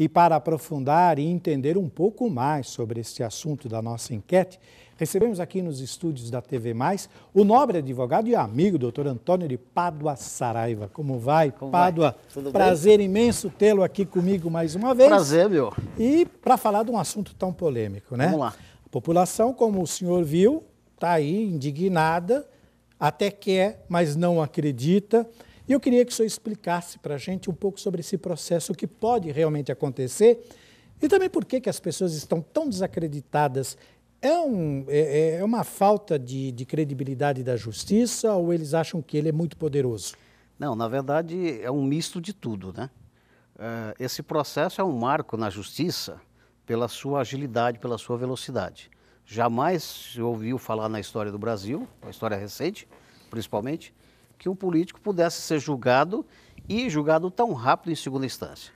E para aprofundar e entender um pouco mais sobre este assunto da nossa enquete, recebemos aqui nos estúdios da TV Mais o nobre advogado e amigo doutor Antônio de Pádua Saraiva. Como vai, Como Pádua? Vai? Prazer bem? imenso tê-lo aqui comigo mais uma vez. Prazer, meu. E para falar de um assunto tão polêmico, né? Vamos lá. A população, como o senhor viu, está aí indignada, até quer, mas não acredita. E eu queria que o senhor explicasse para a gente um pouco sobre esse processo, o que pode realmente acontecer e também por que, que as pessoas estão tão desacreditadas. É, um, é, é, é uma falta de, de credibilidade da justiça ou eles acham que ele é muito poderoso? Não, na verdade é um misto de tudo, né? Eh, esse processo é um marco na justiça pela sua agilidade, pela sua velocidade. Jamais se ouviu falar na história do Brasil, na história recente, principalmente, que um político pudesse ser julgado e julgado tão rápido em segunda instância.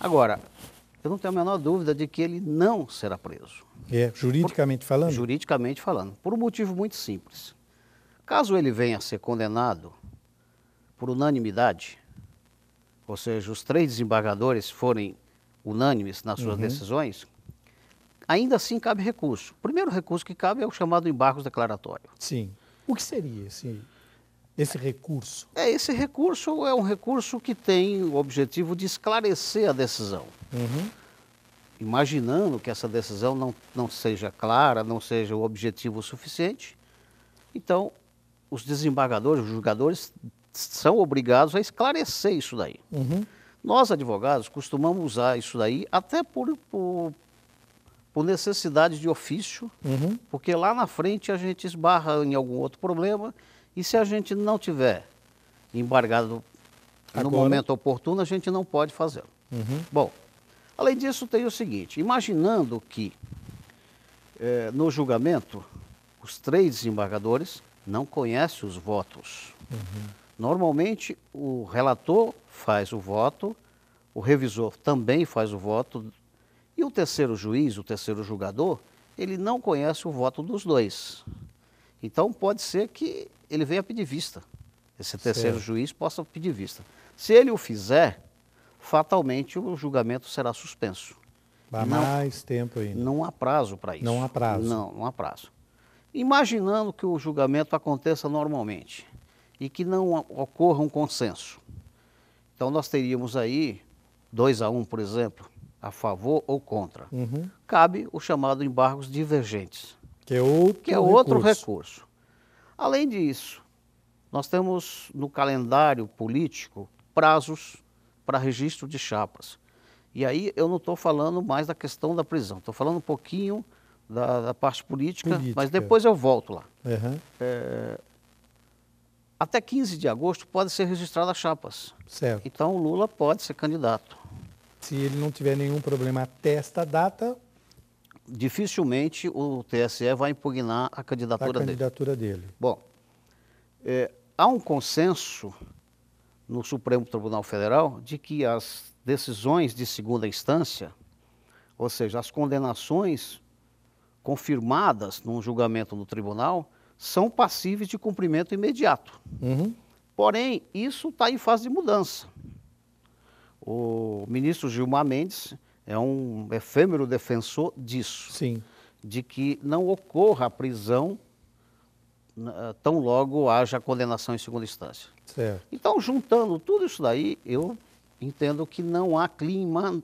Agora, eu não tenho a menor dúvida de que ele não será preso. É, juridicamente por, falando? Juridicamente falando, por um motivo muito simples. Caso ele venha a ser condenado por unanimidade, ou seja, os três desembargadores forem unânimes nas suas uhum. decisões, ainda assim cabe recurso. O primeiro recurso que cabe é o chamado embargos declaratório. Sim. O que seria esse esse recurso? É, esse recurso é um recurso que tem o objetivo de esclarecer a decisão. Uhum. Imaginando que essa decisão não, não seja clara, não seja o objetivo suficiente, então os desembargadores, os julgadores, são obrigados a esclarecer isso daí. Uhum. Nós, advogados, costumamos usar isso daí até por, por, por necessidade de ofício, uhum. porque lá na frente a gente esbarra em algum outro problema e se a gente não tiver embargado Agora. no momento oportuno, a gente não pode fazê-lo. Uhum. Bom, além disso, tem o seguinte: imaginando que eh, no julgamento os três desembargadores não conhecem os votos. Uhum. Normalmente, o relator faz o voto, o revisor também faz o voto, e o terceiro juiz, o terceiro julgador, ele não conhece o voto dos dois. Então, pode ser que ele venha pedir vista. Esse terceiro certo. juiz possa pedir vista. Se ele o fizer, fatalmente o julgamento será suspenso. Há mais tempo ainda. Não há prazo para isso. Não há prazo. Não, não há prazo. Imaginando que o julgamento aconteça normalmente e que não ocorra um consenso. Então nós teríamos aí 2 a 1, um, por exemplo, a favor ou contra. Uhum. Cabe o chamado embargos divergentes. Que é outro, que é outro recurso. recurso. Além disso, nós temos no calendário político prazos para registro de chapas. E aí eu não estou falando mais da questão da prisão, estou falando um pouquinho da, da parte política, política, mas depois eu volto lá. Uhum. É, até 15 de agosto podem ser registradas chapas. Certo. Então o Lula pode ser candidato. Se ele não tiver nenhum problema até esta data, dificilmente o TSE vai impugnar a candidatura, a candidatura dele. dele. Bom, é, há um consenso no Supremo Tribunal Federal de que as decisões de segunda instância, ou seja, as condenações confirmadas num julgamento no tribunal, são passíveis de cumprimento imediato. Uhum. Porém, isso está em fase de mudança. O ministro Gilmar Mendes é um efêmero defensor disso. Sim. De que não ocorra a prisão ah, tão logo haja condenação em segunda instância. Certo. Então, juntando tudo isso daí, eu entendo que não há clima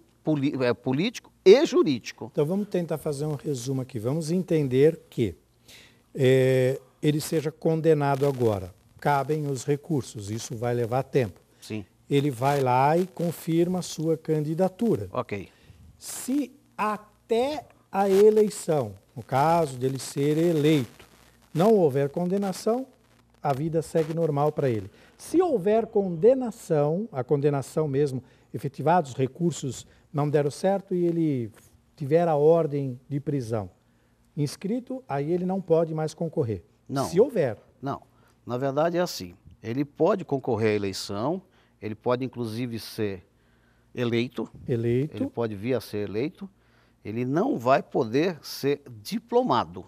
eh, político e jurídico. Então, vamos tentar fazer um resumo aqui. Vamos entender que é, ele seja condenado agora. Cabem os recursos, isso vai levar tempo. Sim. Ele vai lá e confirma a sua candidatura. Ok se até a eleição, no caso dele ser eleito, não houver condenação, a vida segue normal para ele. Se houver condenação, a condenação mesmo, efetivados recursos não deram certo e ele tiver a ordem de prisão inscrito, aí ele não pode mais concorrer. Não. Se houver. Não. Na verdade é assim. Ele pode concorrer à eleição, ele pode inclusive ser eleito, eleito, ele pode vir a ser eleito, ele não vai poder ser diplomado.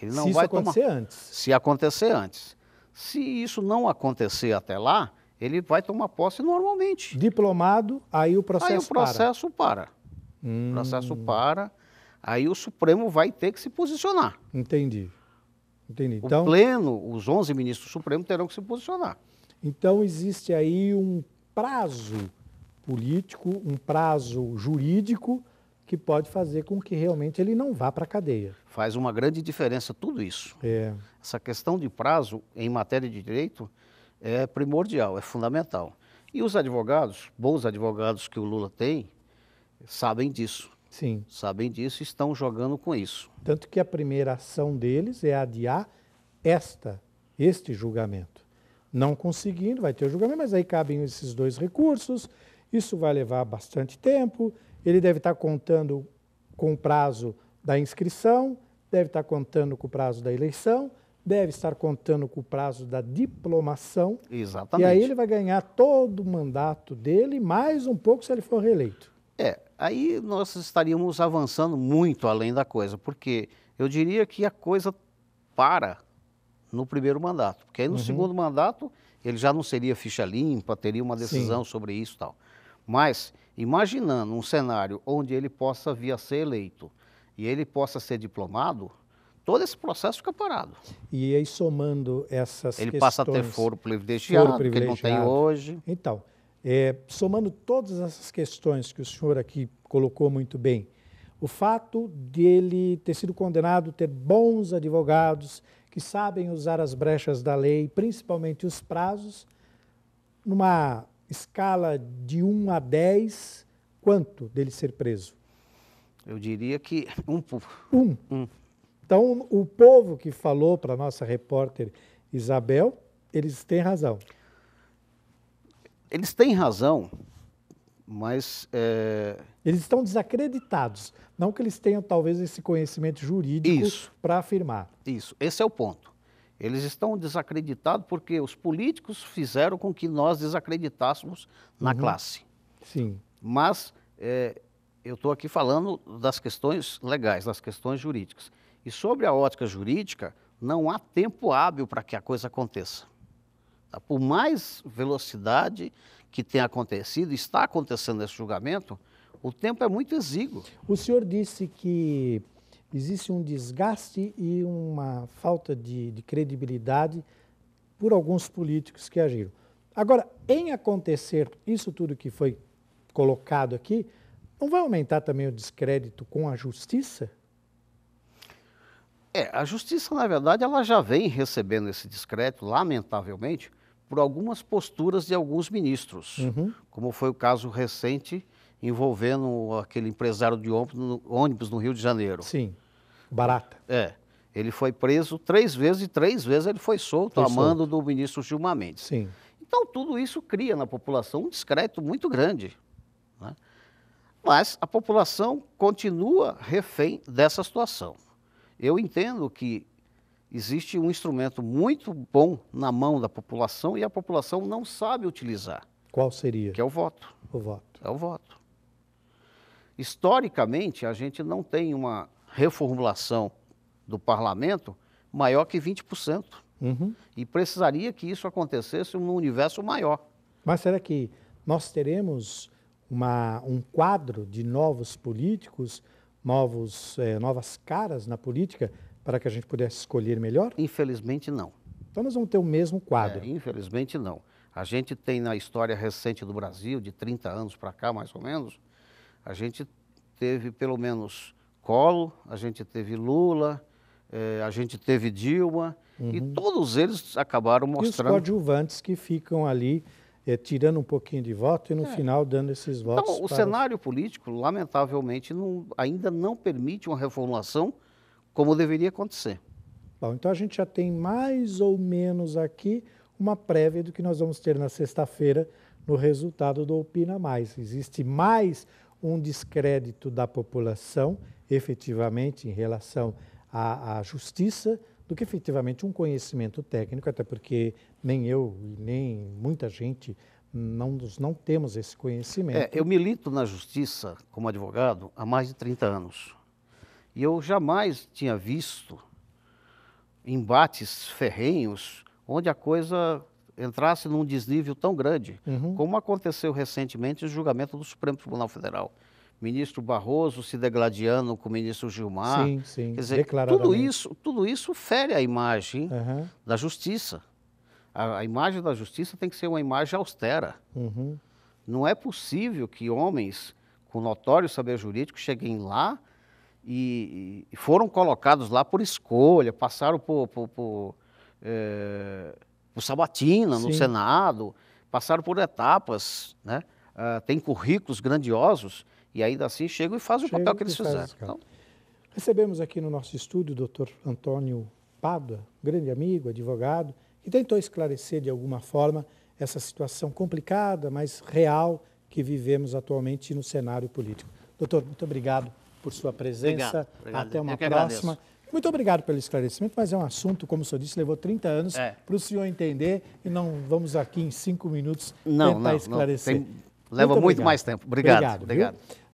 Ele não se vai isso acontecer tomar, antes. Se acontecer antes. Se isso não acontecer até lá, ele vai tomar posse normalmente. Diplomado, aí o processo para. Aí o processo para. para. Hum. O processo para, aí o Supremo vai ter que se posicionar. Entendi. Entendi. O então, Pleno, os 11 ministros do Supremo terão que se posicionar. Então existe aí um prazo político, um prazo jurídico que pode fazer com que realmente ele não vá para a cadeia. Faz uma grande diferença tudo isso. É. Essa questão de prazo em matéria de direito é primordial, é fundamental. E os advogados, bons advogados que o Lula tem, sabem disso. Sim. Sabem disso e estão jogando com isso. Tanto que a primeira ação deles é adiar esta, este julgamento. Não conseguindo, vai ter o julgamento, mas aí cabem esses dois recursos, isso vai levar bastante tempo, ele deve estar contando com o prazo da inscrição, deve estar contando com o prazo da eleição, deve estar contando com o prazo da diplomação. Exatamente. E aí ele vai ganhar todo o mandato dele, mais um pouco se ele for reeleito. É, aí nós estaríamos avançando muito além da coisa, porque eu diria que a coisa para no primeiro mandato, porque aí no uhum. segundo mandato ele já não seria ficha limpa, teria uma decisão Sim. sobre isso e tal. Mas, imaginando um cenário onde ele possa vir a ser eleito e ele possa ser diplomado, todo esse processo fica parado. E aí, somando essas ele questões... Ele passa a ter foro privilegiado, foro privilegiado, que ele não tem hoje. Então, é, somando todas essas questões que o senhor aqui colocou muito bem, o fato dele ter sido condenado, ter bons advogados, que sabem usar as brechas da lei, principalmente os prazos, numa escala de 1 a 10, quanto dele ser preso? Eu diria que um povo. um. um. Então, o povo que falou para a nossa repórter Isabel, eles têm razão. Eles têm razão, mas... É... Eles estão desacreditados, não que eles tenham talvez esse conhecimento jurídico para afirmar. Isso, esse é o ponto. Eles estão desacreditados porque os políticos fizeram com que nós desacreditássemos na uhum. classe. Sim. Mas é, eu estou aqui falando das questões legais, das questões jurídicas. E sobre a ótica jurídica, não há tempo hábil para que a coisa aconteça. Tá? Por mais velocidade, que tem acontecido, está acontecendo esse julgamento, o tempo é muito exíguo. O senhor disse que existe um desgaste e uma falta de, de credibilidade por alguns políticos que agiram. Agora, em acontecer isso tudo que foi colocado aqui, não vai aumentar também o descrédito com a justiça? É, a justiça, na verdade, ela já vem recebendo esse descrédito, lamentavelmente, por algumas posturas de alguns ministros, uhum. como foi o caso recente envolvendo aquele empresário de ônibus no Rio de Janeiro. Sim, barata. É. Ele foi preso três vezes e três vezes ele foi solto, foi a mando do ministro Gilmar Mendes. Sim. Então, tudo isso cria na população um discreto muito grande. Né? Mas a população continua refém dessa situação. Eu entendo que existe um instrumento muito bom na mão da população e a população não sabe utilizar. Qual seria? Que é o voto. O voto. É o voto. Historicamente, a gente não tem uma reformulação do parlamento maior que 20%. Uhum. E precisaria que isso acontecesse num universo maior. Mas será que nós teremos uma, um quadro de novos políticos, novos, eh, novas caras na política, para que a gente pudesse escolher melhor? Infelizmente não. Então nós vamos ter o mesmo quadro. É, infelizmente não. A gente tem na história recente do Brasil, de 30 anos para cá mais ou menos, a gente teve pelo menos Colo, a gente teve Lula, eh, a gente teve Dilma, uhum. e todos eles acabaram mostrando. E os coadjuvantes que ficam ali eh, tirando um pouquinho de voto e no é. final dando esses então, votos. Então, o cenário político, lamentavelmente, não, ainda não permite uma reformulação como deveria acontecer. Bom, então a gente já tem mais ou menos aqui uma prévia do que nós vamos ter na sexta-feira no resultado do Opina Mais. Existe mais um descrédito da população, efetivamente, em relação à, à justiça, do que efetivamente um conhecimento técnico, até porque nem eu e nem muita gente não, não temos esse conhecimento. É, eu milito na justiça como advogado há mais de 30 anos. E eu jamais tinha visto embates ferrenhos onde a coisa entrasse num desnível tão grande, uhum. como aconteceu recentemente no julgamento do Supremo Tribunal Federal. Ministro Barroso se degladiando com o ministro Gilmar. Sim, sim. Quer dizer, tudo isso, tudo isso fere a imagem uhum. da justiça. A, a, imagem da justiça tem que ser uma imagem austera. Uhum. Não é possível que homens com notório saber jurídico cheguem lá e, e foram colocados lá por escolha, passaram por, por, por, é, por Sabatina Sim. no Senado, passaram por etapas, né? Uh, tem currículos grandiosos e ainda assim chegam e fazem o papel que eles fizeram. Então, Recebemos aqui no nosso estúdio o doutor Antônio Pádua grande amigo, advogado, que tentou esclarecer de alguma forma essa situação complicada, mas real, que vivemos atualmente no cenário político. Doutor, muito obrigado por sua presença. Obrigado, obrigado. Até uma próxima. Agradeço. Muito obrigado pelo esclarecimento, mas é um assunto, como o senhor disse, levou 30 anos é. para o senhor entender e não vamos aqui em cinco minutos não, tentar não, esclarecer. Não, tem, leva muito, muito mais tempo. Obrigado. Obrigado. obrigado.